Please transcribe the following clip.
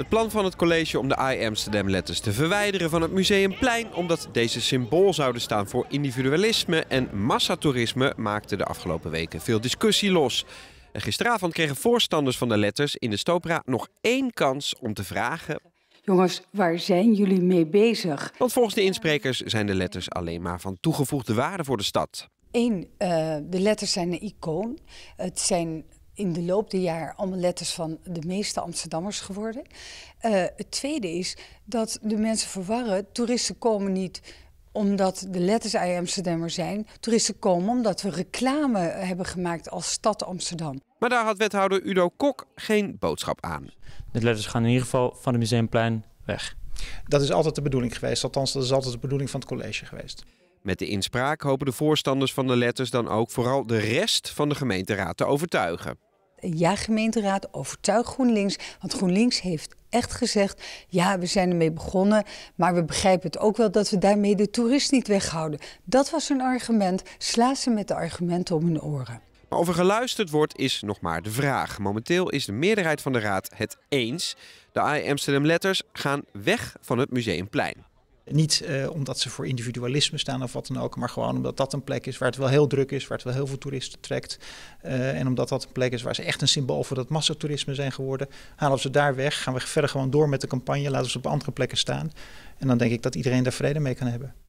Het plan van het college om de I Amsterdam letters te verwijderen van het museumplein omdat deze symbool zouden staan voor individualisme en massatoerisme maakte de afgelopen weken veel discussie los. En gisteravond kregen voorstanders van de letters in de Stopra nog één kans om te vragen Jongens, waar zijn jullie mee bezig? Want volgens de insprekers zijn de letters alleen maar van toegevoegde waarde voor de stad. Eén, eh, de letters zijn een icoon. Het zijn in de loop der jaren allemaal letters van de meeste Amsterdammers geworden. Eh, het tweede is dat de mensen verwarren. Toeristen komen niet omdat de letters I Amsterdammer zijn. Toeristen komen omdat we reclame hebben gemaakt als stad Amsterdam. Maar daar had wethouder Udo Kok geen boodschap aan. De letters gaan in ieder geval van het Museumplein weg. Dat is altijd de bedoeling geweest. Althans, dat is altijd de bedoeling van het college geweest. Met de inspraak hopen de voorstanders van de letters dan ook vooral de rest van de gemeenteraad te overtuigen ja gemeenteraad, overtuig GroenLinks. Want GroenLinks heeft echt gezegd, ja, we zijn ermee begonnen, maar we begrijpen het ook wel dat we daarmee de toerist niet weghouden. Dat was hun argument. Sla ze met de argumenten om hun oren. Maar of er geluisterd wordt is nog maar de vraag. Momenteel is de meerderheid van de raad het eens. De AI Amsterdam Letters gaan weg van het museumplein. Niet eh, omdat ze voor individualisme staan of wat dan ook, maar gewoon omdat dat een plek is waar het wel heel druk is, waar het wel heel veel toeristen trekt. Eh, en omdat dat een plek is waar ze echt een symbool voor dat massatoerisme zijn geworden, halen we ze daar weg, gaan we verder gewoon door met de campagne, laten we ze op andere plekken staan. En dan denk ik dat iedereen daar vrede mee kan hebben.